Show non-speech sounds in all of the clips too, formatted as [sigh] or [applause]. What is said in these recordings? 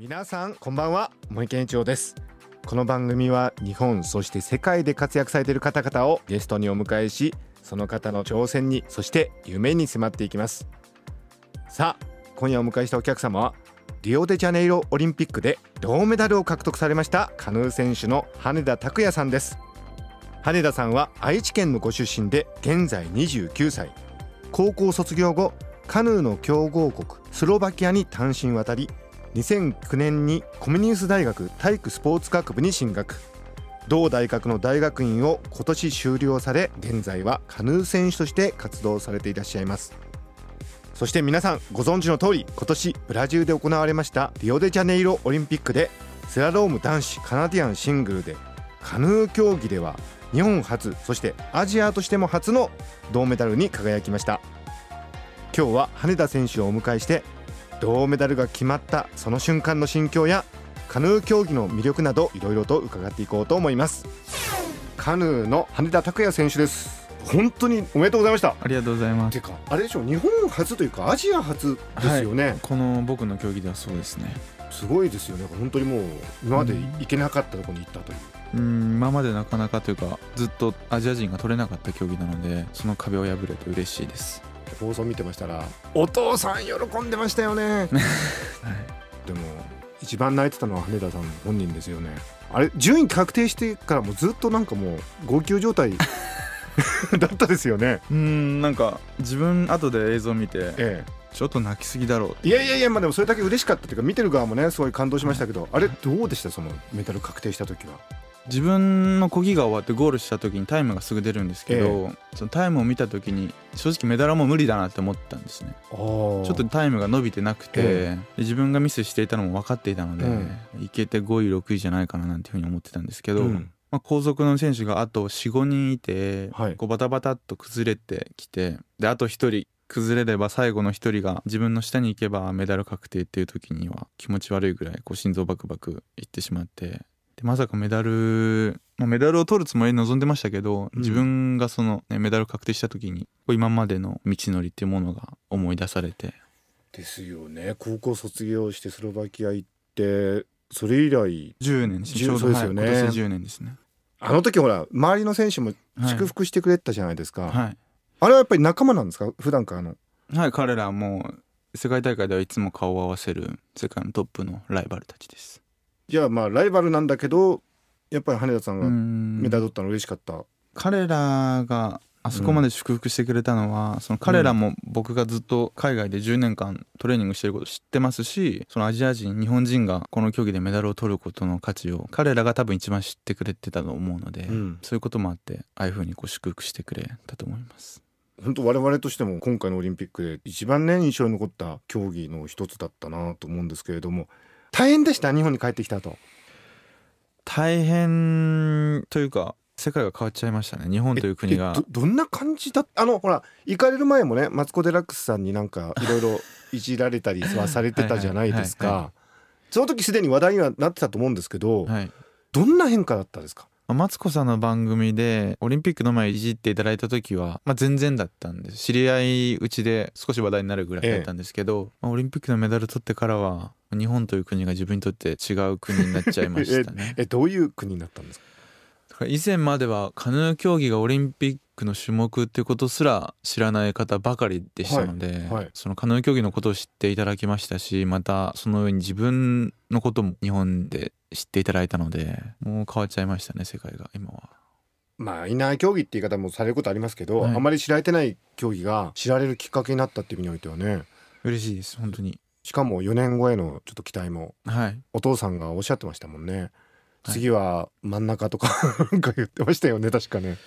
皆さんこんばんは森健一郎ですこの番組は日本そして世界で活躍されている方々をゲストにお迎えしその方の挑戦にそして夢に迫っていきますさあ今夜お迎えしたお客様はリオデジャネイロオリンピックで銅メダルを獲得されましたカヌー選手の羽田拓也さんです羽田さんは愛知県のご出身で現在29歳高校卒業後カヌーの強豪国スロバキアに単身渡り2009年にコミニウス大学体育スポーツ学部に進学同大学の大学院を今年修了され現在はカヌー選手として活動されていらっしゃいますそして皆さんご存知の通り今年ブラジルで行われましたリオデジャネイロオリンピックでスラローム男子カナディアンシングルでカヌー競技では日本初そしてアジアとしても初の銅メダルに輝きました今日は羽田選手をお迎えして銅メダルが決まったその瞬間の心境やカヌー競技の魅力などいろいろと伺っていこうと思いますカヌーの羽田拓也選手です本当におめでとうございましたありがとうございますてかあれでしょう日本初というかアジア初ですよね、はい、この僕の競技ではそうですねすごいですよね本当にもう今まで行けなかったところに行ったという、うんうん今までなかなかというかずっとアジア人が取れなかった競技なのでその壁を破れて嬉しいです放送見てましたらお父さん喜んでましたよね、はい、でも一番泣いてたのは羽田さん本人ですよねあれ順位確定してからもずっとなんかもう号泣状態 [laughs] だったですよねうんなんか自分後で映像見て、ええ、ちょっと泣きすぎだろういやいやいやまあでもそれだけ嬉しかったっていうか見てる側もねすごい感動しましたけど、はい、あれどうでしたそのメダル確定した時は自分のこぎが終わってゴールした時にタイムがすぐ出るんですけど、えそのタイムを見た時に正直メダルはもう無理だなって思ったんですねちょっとタイムが伸びてなくて、え自分がミスしていたのも分かっていたので、いけて5位6位じゃないかななんていうふうに思ってたんですけど、うんまあ、後続の選手があと45人いて、はい、こうバタバタっと崩れてきてであと1人崩れれば最後の1人が自分の下に行けばメダル確定っていう時には気持ち悪いぐらいこう心臓バクバクいってしまってでまさかメダル、まあ、メダルを取るつもりで臨んでましたけど、自分がその、ね、メダル確定した時に今までの道のりっていうものが思い出されて。ですよね高校卒業してスロバキア行ってそれ以来10年ですちょうど、ね、はい、今年10年ですねあの時ほら周りの選手も祝福してくれたじゃないですか、はい、あれはやっぱり仲間なんですか普段からのはい彼らも世界大会ではいつも顔を合わせる世界のトップのライバルたちですじゃあまあライバルなんだけどやっぱり羽田さんが目立ったの嬉しかった彼らがあそこまで祝福してくれたのは、うん、その彼らも僕がずっと海外で10年間トレーニングしてること知ってますしそのアジア人日本人がこの競技でメダルを取ることの価値を彼らが多分一番知ってくれてたと思うので、うん、そういうこともあってああいうふうにこう祝福してくれたと思います。本当我々としても今回のオリンピックで一番ね印象に残った競技の一つだったなと思うんですけれども大変でした日本に帰ってきたと大変というか世界が変わっちゃいましたね日本という国がどんな感じだあのほら行かれる前もねマツコ・デラックスさんになんかいろいろ [laughs] いじられたりはされてたじゃないですかその時すでに話題にはなってたと思うんですけど、はい、どんな変化だったですかマツコさんの番組でオリンピックの前いじっていただいた時は、まあ、全然だったんです知り合いうちで少し話題になるぐらいだったんですけど、ええ、まあ、オリンピックのメダル取ってからは日本という国が自分にとって違う国になっちゃいましたね [laughs] えどういう国になったんですか以前まではカヌー競技がオリンピックの種目っていうことすら知らない方ばかりでしたので、はいはい、そのカヌー競技のことを知っていただきましたしまたその上に自分のことも日本で知っていただいたのでもう変わっちゃいましたね世界が今は。まあ、いない競技って言い方もされることありますけど、はい、あまり知られてない競技が [laughs] 知られるきっかけになったっていう意味においてはね嬉しいです本当にしかも4年後へのちょっと期待も、はい、お父さんがおっしゃってましたもんね次は真ん中とか [laughs] なんか言ってましたよね確かね。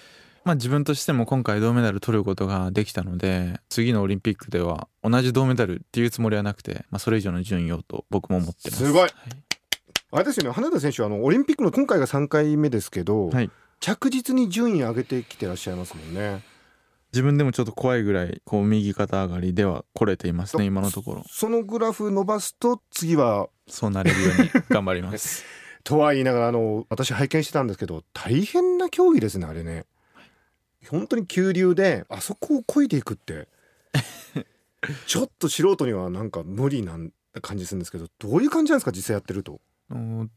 まあ、自分としても今回銅メダル取ることができたので次のオリンピックでは同じ銅メダルっていうつもりはなくて、まあ、それ以上の順位をと僕も思ってます。すごい、はい、あれですよね花田選手あのオリンピックの今回が3回目ですけど、はい、着実に順位上げてきてらっしゃいますもんね。自分でもちょっと怖いぐらいこう右肩上がりでは来れていますね今のところ [laughs] そのグラフ伸ばすと次はそうなれるように頑張ります [laughs] とは言いながらあの私拝見してたんですけど大変な競技ですねあれね。本当に急流であそこを漕いでいくって [laughs] ちょっと素人にはなんか無理な感じするんですけどどういう感じなんですか実際やってると。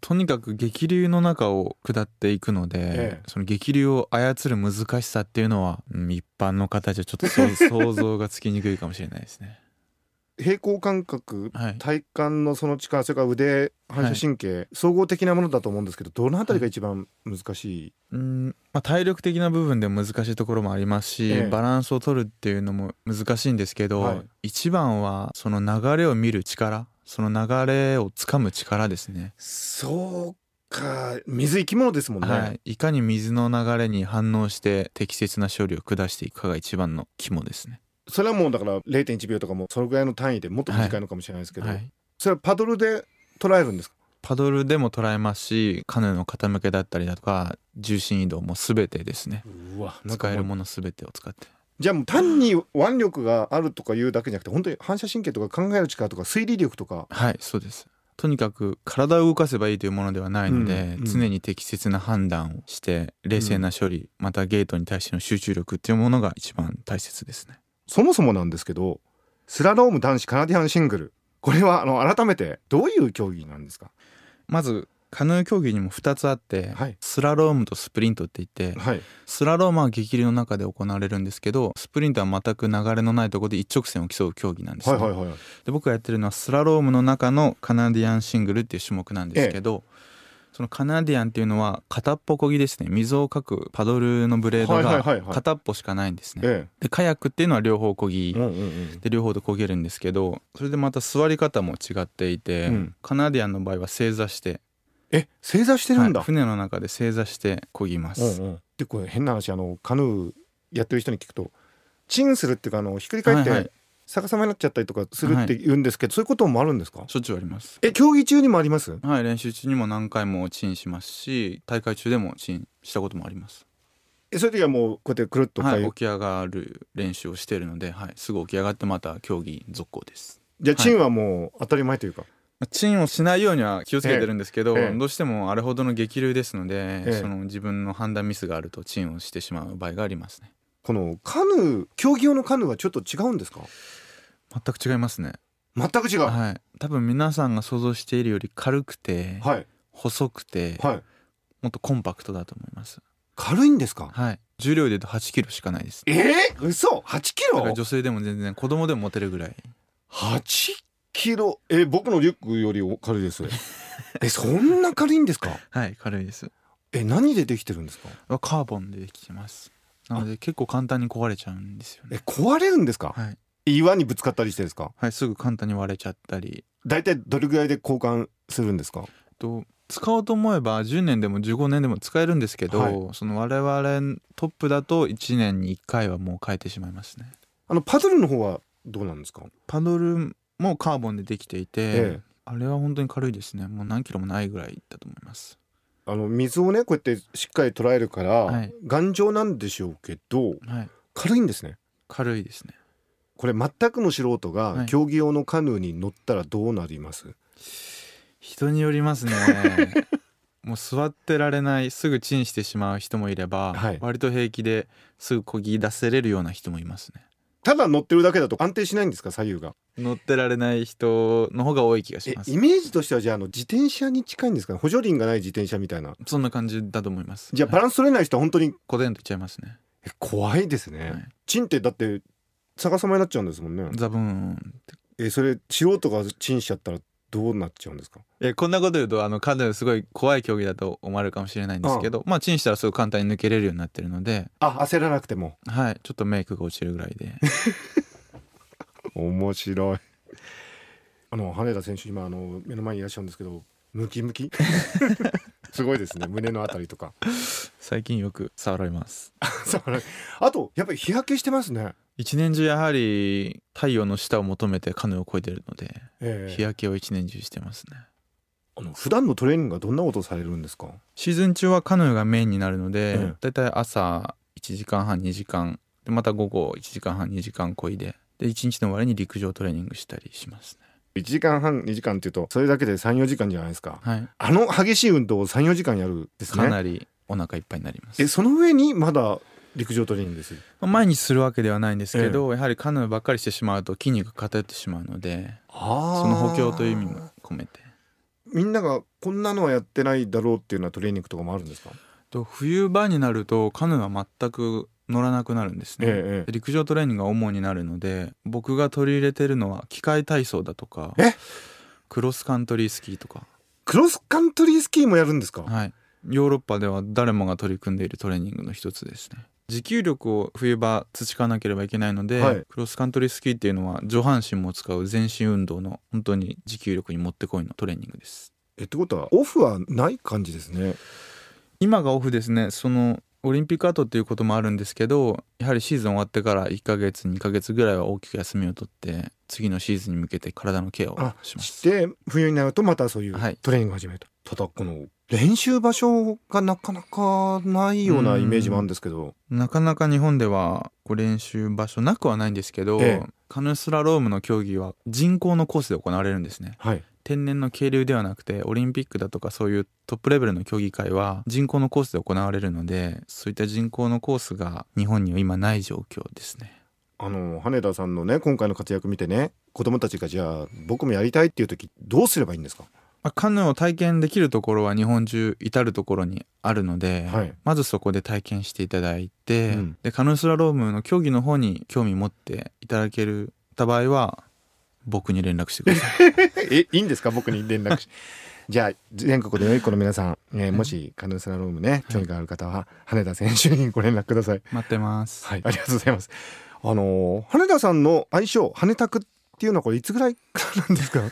とにかく激流の中を下っていくので、ええ、その激流を操る難しさっていうのは、うん、一般の方じゃちょっと [laughs] 想像がつきにくいかもしれないですね。平衡感覚、はい、体幹のその力それから腕反射神経、はい、総合的なものだと思うんですけどどの辺りが一番難しい、はい、うんまあ、体力的な部分で難しいところもありますし、ええ、バランスを取るっていうのも難しいんですけど、はい、一番はその流れを見る力その流れをつかむ力ですね。そうか水生き物ですもんね、はい、いかに水の流れに反応して適切な処理を下していくかが一番の肝ですねそれはもうだから0.1秒とかもそのぐらいの単位でもっと短いのかもしれないですけど、はい、それはパドルで捉えるんですかパドルでも捉えますしカヌーの傾けだったりだとか重心移動も全てですね使えるもの全てを使ってじゃあもう単に腕力があるとかいうだけじゃなくて本当に反射神経とか考える力とか推理力とかはいそうですとにかく体を動かせばいいというものではないので、うん、常に適切な判断をして冷静な処理、うん、またゲートに対しての集中力っていうものが一番大切ですねそもそもなんですけどスラローム男子カナディアンシングルこれはあの改めてどういう競技なんですかまずカヌー競技にも2つあって、はい、スラロームとスプリントって言って、はい、スラロームは激流の中で行われるんですけどスプリントは全く流れのないところで一直線を競う競技なんです、ね、はいはいはい、で僕がやってるのはスラロームの中のカナディアンシングルっていう種目なんですけど、ええそのカナディアンっていうのは片っぽこぎですね水をかくパドルのブレードが片っぽしかないんですね、でカヤックっていうのは両方こぎ、で両方でこげるんですけどそれでまた座り方も違っていて、うん、カナディアンの場合は正座してえ正座してるんだ、はい、船の中で正座してこぎます、うんうん、でこれ変な話あのカヌーやってる人に聞くとチンするっていうかあのひっくり返って、はいはい逆さまになっちゃったりとかするって言うんですけど、はい、そういうこともあるんですかしょっちゅうありますえ競技中にもありますはい練習中にも何回もチンしますし大会中でもチンしたこともありますえそういう時はもうこうやってくるっと、はい、起き上がる練習をしているので、はい、すぐ起き上がってまた競技続行ですじゃあチンはもう当たり前というか、チンをしないようには気をつけてるんですけど、ええ、どうしてもあれほどの激流ですので、え、その自分の判断ミスがあるとチンをしてしまう場合がありますね。このカヌー競技用のカヌーはちょっと違うんですか全く違いますね全く違う、はい、多分皆さんが想像しているより軽くて、はい、細くて、はい、もっとコンパクトだと思います軽いんですかはい重量で言うと8キロしかないですええー、嘘8キロ女性でも全然子供でも持てるぐらい8キロえ僕のリュックより軽いです [laughs] えそんな軽いんですかはい軽いですえ何でできてるんですかカーボンでできてますなので結構簡単に壊れちゃうんですよね壊れるんですかはい岩にぶつかったりしてですかはいすぐ簡単に割れちゃったり大体どれぐらいで交換するんですかと使おうと思えば10年でも15年でも使えるんですけど、はい、その我々トップだと1年に1回はもう変えてしまいますねあのパドルの方はどうなんですかパドルもカーボンでできていて、ええ、あれは本当に軽いですねもう何キロもないぐらいだと思いますあの水をねこうやってしっかり捉えるから、はい、頑丈なんでしょうけど、はい、軽いんですね軽いですねこれ全くの素人が競技用のカヌーに乗ったらどうなります、はい、人によりますね [laughs] もう座ってられないすぐチンしてしまう人もいれば、はい、割と平気ですぐこぎ出せれるような人もいますねただ乗ってるだけだと安定しないんですか左右が乗ってられない人の方が多い気がしますイメージとしてはじゃああの自転車に近いんですか、ね、補助輪がない自転車みたいなそんな感じだと思いますじゃあバランス取れない人は本当に、はい、コテンといっちゃいますね怖いですね、はい、チンってだって逆さまになっちゃうんですもんねザブーンえそれ素人がチンしちゃったらどうなっちゃうんですかえこんなこと言うとあの彼女すごい怖い競技だと思われるかもしれないんですけど、うん、まあチンしたらすごい簡単に抜けれるようになってるのであ焦らなくてもはいちょっとメイクが落ちるぐらいで [laughs] 面白いあの羽田選手今あの目の前にいらっしゃるんですけどムキムキ [laughs] すごいですね胸のあたりとか最近よく触られます [laughs] あとやっぱり日焼けしてますね一年中やはり太陽の下を求めてカヌーをこいでるので、え日焼けを一年中してますねあの普段のトレーニングはどんなことをされるんですかシーズン中はカヌーがメインになるので、え、だいたい朝1時間半2時間でまた午後1時間半2時間こいでで1日の終わりに陸上トレーニングしたりしますね1時間半2時間っていうとそれだけで34時間じゃないですか、はい、あの激しい運動を34時間やるですねかなりお腹いっぱいになりますえその上にまだ陸上トレーニングです毎日するわけではないんですけど、ええ、やはりカヌーばっかりしてしまうと筋肉が偏ってしまうのでその補強という意味も込めてみんながこんなのはやってないだろうっていうようなトレーニングとかもあるんですかと冬場になるとカヌーは全く乗らなくなるんですね、ええ、陸上トレーニングが主になるので僕が取り入れてるのは機械体操だとかクロスカントリースキーとかクロスカントリースキーもやるんですかはいヨーロッパでは誰もが取り組んでいるトレーニングの一つですね持久力を冬場培わなければいけないので、はい、クロスカントリースキーっていうのは上半身も使う全身運動の本当に持久力にもってこいのトレーニングです。えってことはオフはない感じですね今がオフですねそのオリンピック後っていうこともあるんですけどやはりシーズン終わってから1ヶ月2ヶ月ぐらいは大きく休みを取って次のシーズンに向けて体のケアをしまして冬になるとまたそういうトレーニングを始めると、はい、ただこの練習場所がなかなかないようなイメージもあるんですけど、なかなか日本ではこう練習場所なくはないんですけど、ええ、カヌスラロームの競技は人工のコースで行われるんですね、はい、天然の渓流ではなくてオリンピックだとかそういうトップレベルの競技会は人工のコースで行われるのでそういった人工のコースが日本には今ない状況ですね。あの羽田さんのね今回の活躍見てね子供たちがじゃあ僕もやりたいっていう時どうすればいいんですかカヌーを体験できるところは日本中至る所にあるので、はい、まずそこで体験していただいて、うん、でカヌースラロームの競技の方に興味持っていただけるた場合は僕に連絡してください。[laughs] えいいんですか僕に連絡 [laughs] じゃあ全国で良い子の皆さん、えー、もしカヌースラロームね興味がある方は羽田選手にご連絡ください。待ってます。はいありがとうございます。あのー、羽田さんの愛称羽田くっていうのはこれいつぐらいなんですか。[laughs]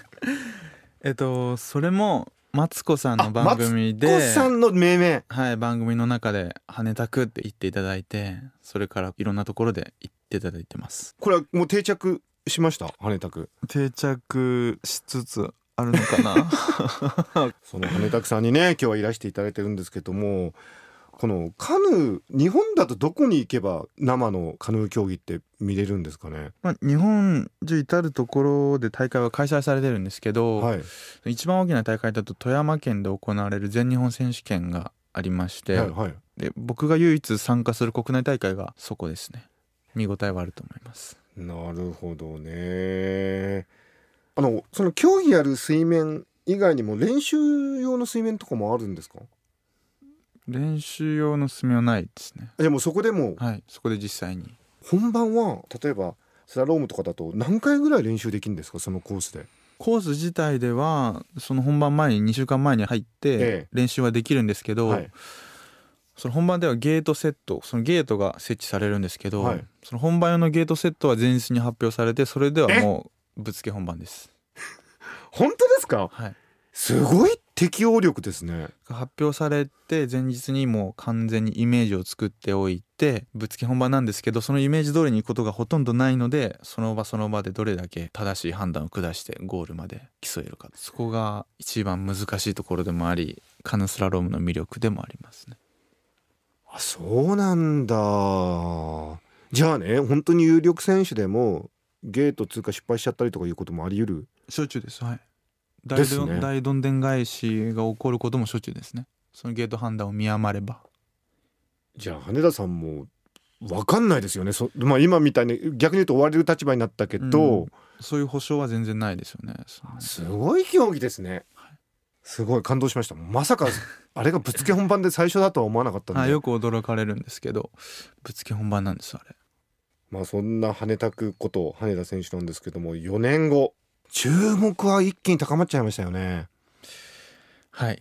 えっとそれもマツコさんの番組でマツコさんの命名はい番組の中で「羽田く」って言っていただいてそれからいろんなところで言っていただいてますこれはもう定着しました羽田く定着しつつあるのかな [laughs] その羽田くさんにね今日はいらしていただいてるんですけどもこのカヌー日本だとどこに行けば生のカヌー競技って見れるんですかね、まあ、日本中至る所で大会は開催されてるんですけど、はい、一番大きな大会だと富山県で行われる全日本選手権がありまして、はいはい、で僕が唯一参加する国内大会がそこですね見応えはあると思いますなるほどねあのその競技ある水面以外にも練習用の水面とかもあるんですか練習用のすみはないですねでもそこでもはいそこで実際に本番は例えばスラロームとかだと何回ぐらい練習できるんですかそのコースでコース自体ではその本番前に2週間前に入って練習はできるんですけど、はいその本番ではゲートセットそのゲートが設置されるんですけど、はいその本番用のゲートセットは前日に発表されてそれではもうぶっつけ本番です [laughs] 本当ですかはいすごい適応力ですね発表されて前日にもう完全にイメージを作っておいてぶっつけ本番なんですけどそのイメージ通りにいくことがほとんどないのでその場その場でどれだけ正しい判断を下してゴールまで競えるかそこが一番難しいところでもありカヌスラロームの魅力でもありますね。あそうなんだじゃあね本当に有力選手でもゲート通過失敗しちゃったりとかいうこともあり得る。小中ですはい大ど,、ね、大どんでん返しが起こることもしょっちゅうですねそのゲート判断を見余ればじゃあ羽田さんも分かんないですよねそ、まあ、今みたいに逆に言うと追われる立場になったけど、うん、そういう保証は全然ないですよねすごい競技ですね、はい、すごい感動しましたまさか [laughs] あれがぶつけ本番で最初だとは思わなかったんでよく驚かれるんですけどぶつけ本番なんですあれまあそんな羽田くこと羽田選手なんですけども4年後注目は一気に高まっちゃいましたよね。はい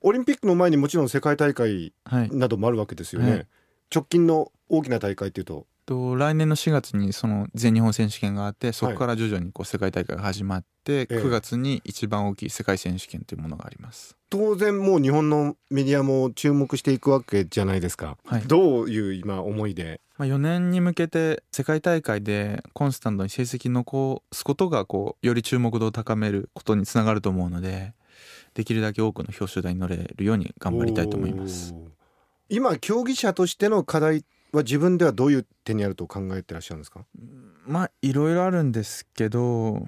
オリンピックの前にもちろん世界大会などもあるわけですよね。はい、直近の大きな大会っていうとと来年の4月にその全日本選手権があってそこから徐々にこう世界大会が始まって、は9月に一番大きい世界選手権というものがあります、ええ、当然もう日本のメディアも注目していくわけじゃないですか、はい、どういう今思いでまあ4年に向けて世界大会でコンスタントに成績残すことがこうより注目度を高めることにつながると思うのでできるだけ多くの表彰台に乗れるように頑張りたいと思います。今競技者としての課題は自分ではどういう手にあると考えてらっしゃるんですかまあいろいろあるんですけど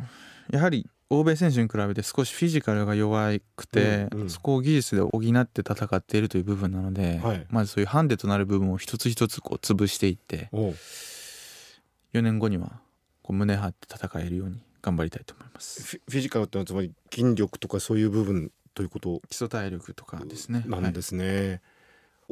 やはり欧米選手に比べて少しフィジカルが弱くて、うんうん、そこを技術で補って戦っているという部分なので、はい、まずそういうハンデとなる部分を一つ一つこう潰していって4年後にはこう胸張って戦えるように頑張りたいと思いますフィジカルってのはつまり筋力とかそういう部分ということ基礎体力とかですねなんですね、はい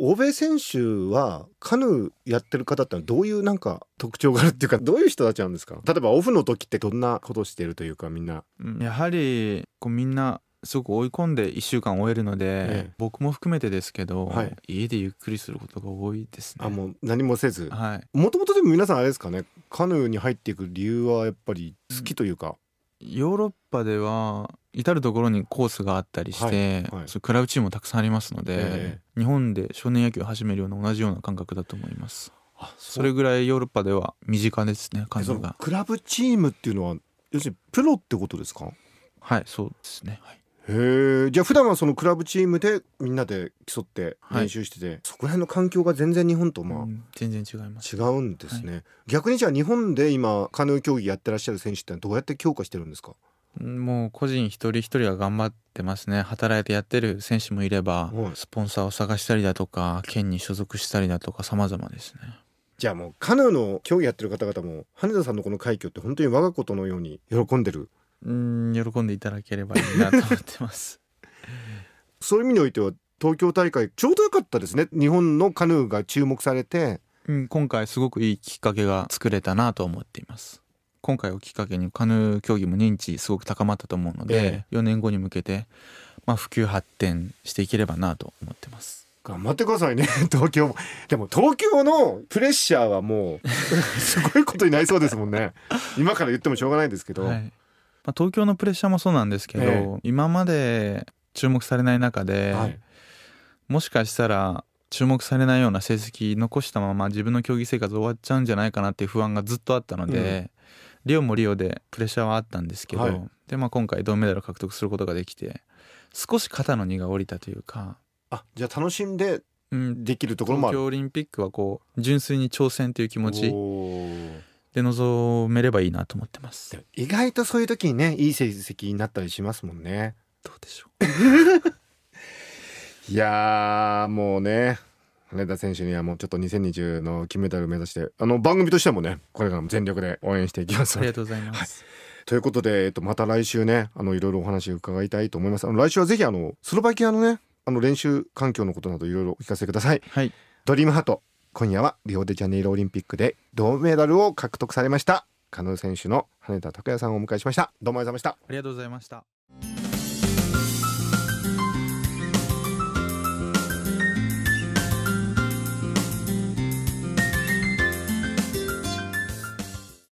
欧米選手はカヌーやってる方ってのはどういうなんか特徴があるっていうか [laughs] どういう人たちなんですか例えばオフの時ってどんなことしてるというかみんな。やはりこうみんなすごく追い込んで1週間終えるので、ええ、僕も含めてですけど、はい、家でゆっくりすることが多いですね。あもう何もせずもともとでも皆さんあれですかねカヌーに入っていく理由はやっぱり好きというか、うんヨーロッパでは至る所にコースがあったりして、はいはい、クラブチームもたくさんありますので、えー、日本で少年野球を始めるような同じような感覚だと思います。それぐらいヨーロッパでは身近ですね感じが。クラブチームっていうのは要するにプロってことですかはいそうですね。はいへえじゃあ普段はそのクラブチームでみんなで競って練習してて、はい、そこら辺の環境が全然日本とまあ、うん、全然違います違うんですね、はい、逆にじゃあ日本で今カヌー競技やってらっしゃる選手ってどうやって強化してるんですかもう個人一人一人は頑張ってますね働いてやってる選手もいれば、い、スポンサーを探したりだとか県に所属したりだとか様々ですねじゃあもうカヌーの競技やってる方々も羽田さんのこの快挙って本当に我がことのように喜んでるうん喜んでいただければいいなと思ってます [laughs] そういう意味においては東京大会ちょうどよかったですね日本のカヌーが注目されて、うん、今回すごくいいきっかけが作れたなと思っています今回をきっかけにカヌー競技も認知すごく高まったと思うので、え4年後に向けて、まあ、普及発展していければなと思ってます頑張ってくださいね [laughs] 東京もでも東京のプレッシャーはもう [laughs] すごいことになりそうですもんね今から言ってもしょうがないですけど、はいまあ、東京のプレッシャーもそうなんですけど、えー、今まで注目されない中で、はい、もしかしたら注目されないような成績残したまま自分の競技生活終わっちゃうんじゃないかなっていう不安がずっとあったので、うん、リオもリオでプレッシャーはあったんですけど、はい、でまあ、今回銅メダルを獲得することができて少し肩の荷が下りたというか。あじゃあ楽しんでできるところもある、東京オリンピックはこう純粋に挑戦という気持ちで臨めればいいなと思ってます意外とそういう時にねいい成績になったりしますもんねどうでしょう [laughs] いやもうね羽田選手にはもうちょっと2020の金メダル目指してあの番組としてもねこれからも全力で応援していきますありがとうございます、はいということで、えっと、また来週ねあのいろいろお話伺いたいと思いますあの来週はぜひあのスロバキアのねあの練習環境のことなどいろいろお聞かせください、はい、ドリームハート今夜はリオデジャネイロオリンピックで銅メダルを獲得されましたカヌー選手の羽田拓也さんをお迎えしましたどうもありがとうございましたありがとうございました